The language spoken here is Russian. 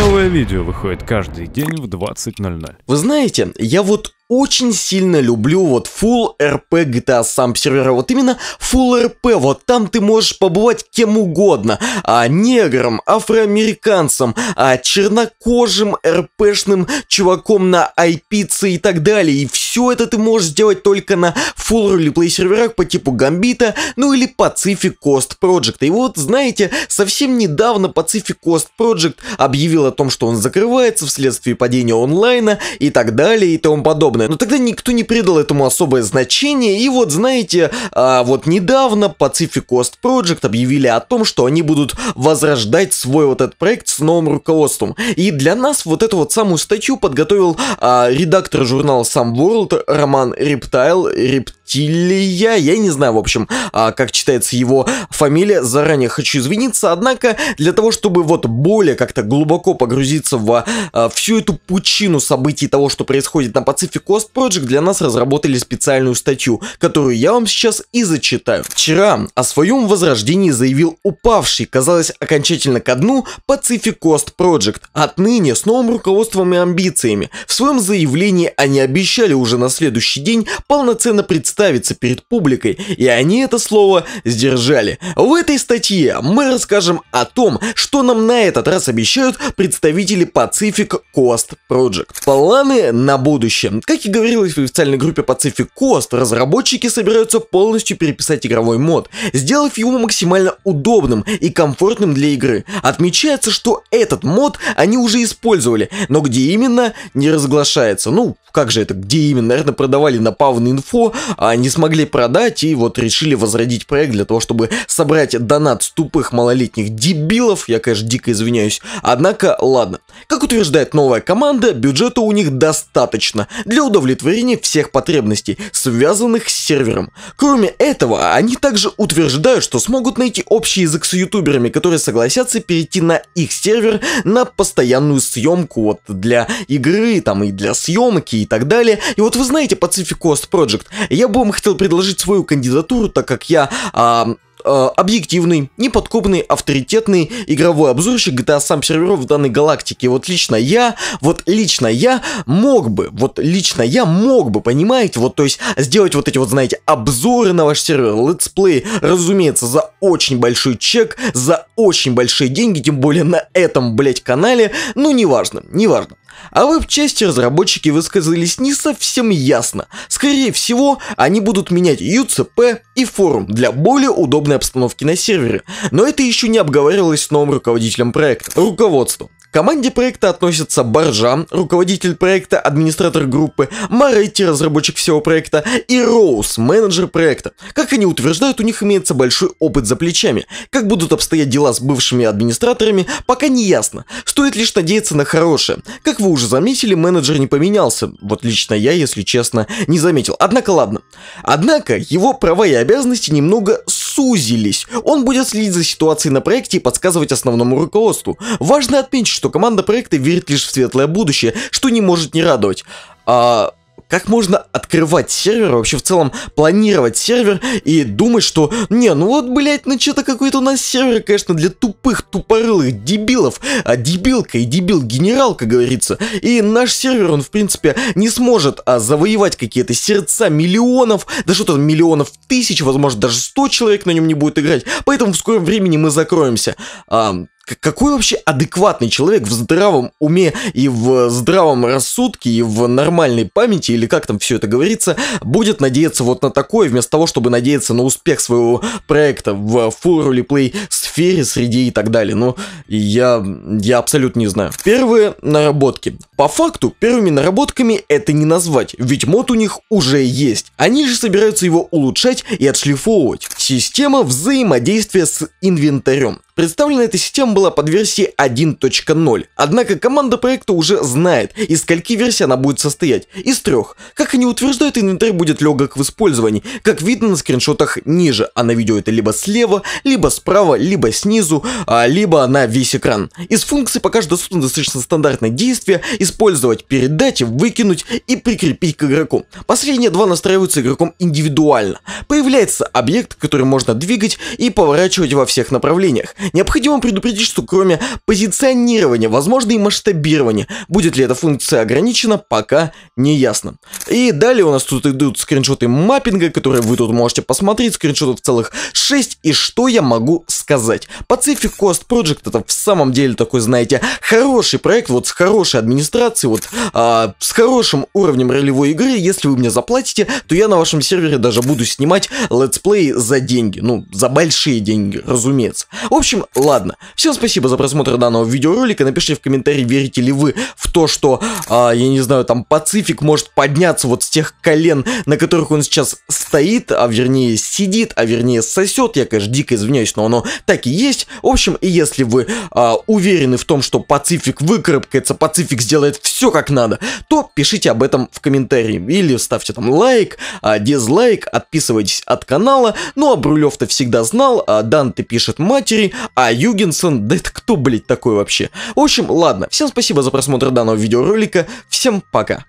Новое видео выходит каждый день в 20.00. Вы знаете, я вот очень сильно люблю вот Full RP GTA сам сервера. Вот именно Full RP, вот там ты можешь побывать кем угодно. А негром, афроамериканцем, а чернокожим РПшным чуваком на айпице и так далее. И все все это ты можешь сделать только на full ролеплей серверах по типу Гамбита, ну или Pacific Coast Project. И вот, знаете, совсем недавно Pacific Coast Project объявил о том, что он закрывается вследствие падения онлайна и так далее и тому подобное. Но тогда никто не придал этому особое значение. И вот, знаете, а, вот недавно Pacific Coast Project объявили о том, что они будут возрождать свой вот этот проект с новым руководством. И для нас вот эту вот самую статью подготовил а, редактор журнала Sam World был Роман Рептайл, Репт Тилия, я не знаю, в общем, а, как читается его фамилия, заранее хочу извиниться, однако для того, чтобы вот более как-то глубоко погрузиться в а, всю эту пучину событий того, что происходит на Pacific Coast Project, для нас разработали специальную статью, которую я вам сейчас и зачитаю. Вчера о своем возрождении заявил упавший, казалось, окончательно ко дну Pacific Coast Project, отныне с новым руководством и амбициями. В своем заявлении они обещали уже на следующий день полноценно представить представиться перед публикой, и они это слово сдержали. В этой статье мы расскажем о том, что нам на этот раз обещают представители Pacific Coast Project. Планы на будущее. Как и говорилось в официальной группе Pacific Coast, разработчики собираются полностью переписать игровой мод, сделав его максимально удобным и комфортным для игры. Отмечается, что этот мод они уже использовали, но где именно, не разглашается. Ну, как же это, где именно, наверное, продавали на Pavn а а, не смогли продать и вот решили возродить проект для того, чтобы собрать донат с тупых малолетних дебилов, я, конечно, дико извиняюсь, однако ладно. Как утверждает новая команда, бюджета у них достаточно для удовлетворения всех потребностей, связанных с сервером. Кроме этого, они также утверждают, что смогут найти общий язык с ютуберами, которые согласятся перейти на их сервер на постоянную съемку вот для игры, там и для съемки и так далее. И вот вы знаете Pacific Coast Project, я буду по-любому хотел предложить свою кандидатуру, так как я... А, а объективный, неподкупный, авторитетный игровой обзорщик GTA сам серверов в данной галактике. Вот лично я, вот лично я мог бы, вот лично я мог бы, понимаете, вот то есть сделать вот эти вот, знаете, обзоры на ваш сервер, летсплей, разумеется, за очень большой чек, за очень большие деньги, тем более на этом, блять, канале, ну неважно, неважно. А в веб-части разработчики высказались не совсем ясно. Скорее всего, они будут менять UCP и форум для более удобной обстановки на сервере. Но это еще не обговаривалось с новым руководителем проекта, руководством. К команде проекта относятся Боржа, руководитель проекта, администратор группы, Маретти, разработчик всего проекта, и Роуз, менеджер проекта. Как они утверждают, у них имеется большой опыт за плечами. Как будут обстоять дела с бывшими администраторами, пока не ясно. Стоит лишь надеяться на хорошее. Как вы уже заметили, менеджер не поменялся. Вот лично я, если честно, не заметил. Однако ладно. Однако, его права и обязанности немного сузились. Он будет следить за ситуацией на проекте и подсказывать основному руководству. Важно отметить, что команда проекта верит лишь в светлое будущее, что не может не радовать. А как можно открывать сервер, вообще в целом планировать сервер и думать, что не, ну вот, блять, ну что-то какой-то у нас сервер, конечно, для тупых, тупорылых дебилов, а дебилка и дебил-генерал, как говорится. И наш сервер, он, в принципе, не сможет а, завоевать какие-то сердца миллионов, да что там миллионов тысяч, возможно, даже 100 человек на нем не будет играть. Поэтому в скором времени мы закроемся. А, какой вообще адекватный человек в здравом уме и в здравом рассудке и в нормальной памяти, или как там все это говорится, будет надеяться вот на такое, вместо того, чтобы надеяться на успех своего проекта в фору плей сфере, среди и так далее. Ну, я, я абсолютно не знаю. Первые наработки. По факту, первыми наработками это не назвать, ведь мод у них уже есть. Они же собираются его улучшать и отшлифовывать. Система взаимодействия с инвентарем. Представлена эта система была под версией 1.0, однако команда проекта уже знает, из скольки версий она будет состоять, из трех. Как они утверждают, инвентарь будет легок в использовании, как видно на скриншотах ниже, а на видео это либо слева, либо справа, либо снизу, а, либо на весь экран. Из функций пока что доступно достаточно стандартное действие, использовать, передать, выкинуть и прикрепить к игроку. Последние два настраиваются игроком индивидуально. Появляется объект, который можно двигать и поворачивать во всех направлениях. Необходимо предупредить, что кроме позиционирования, возможно и масштабирования, Будет ли эта функция ограничена, пока не ясно. И далее у нас тут идут скриншоты маппинга, которые вы тут можете посмотреть, скриншотов целых 6. И что я могу сказать? Pacific Coast Project это в самом деле такой, знаете, хороший проект, вот с хорошей администрацией, вот а, с хорошим уровнем ролевой игры. Если вы мне заплатите, то я на вашем сервере даже буду снимать летсплей за деньги. Ну, за большие деньги, разумеется. В общем, общем, ладно. Всем спасибо за просмотр данного видеоролика. Напишите в комментарии, верите ли вы в то, что, а, я не знаю, там Пацифик может подняться вот с тех колен, на которых он сейчас стоит, а вернее сидит, а вернее сосет. Я, конечно, дико извиняюсь, но оно так и есть. В общем, если вы а, уверены в том, что Пацифик выкарабкается, Пацифик сделает все как надо, то пишите об этом в комментарии. Или ставьте там лайк, а, дизлайк, отписывайтесь от канала. Ну а Брулев-то всегда знал, а Данте пишет матери, а Югенсон, да это кто, блядь, такой вообще? В общем, ладно, всем спасибо за просмотр данного видеоролика, всем пока.